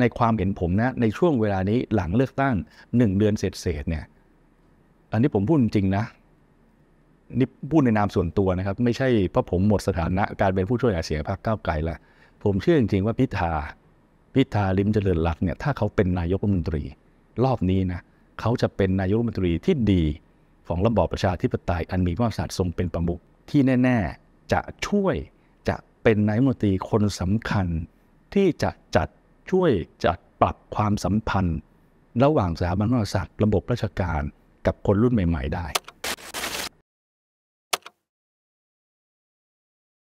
ในความเห็นผมนะในช่วงเวลานี้หลังเลือกตั้งหนึ่งเดือนเสร็จเสร็จเนี่ยอันนี้ผมพูดจริงนะนี่พูดในนามส่วนตัวนะครับ ไม่ใช่เพราะผมหมดสถานะการเป็นผู้ช่วยหาเสียงพรรคก้าวไกลละผมเชื่อจริงๆว่าพิธาพิธาลิมเจริญรัตน์เนี่ยถ้าเขาเป็นนายกรัฐมนตรี รอบนี้นะเขาจะเป็นนายกรัฐมนตรีที่ดีของระบอบประชาธิปไตย อันมีพระมหากษัตริย์ทรงเป็นประมุขที่แน่ๆจะช่วยจะเป็นนายกรัฐมนตรีคนสำคัญที่จะจัดช่วยจัดปรับความสัมพันธ์ ระหว่างสถาบันพระมหากษัตริย์ระบบราชการกับคนรุ่นใหม่ ๆ ได้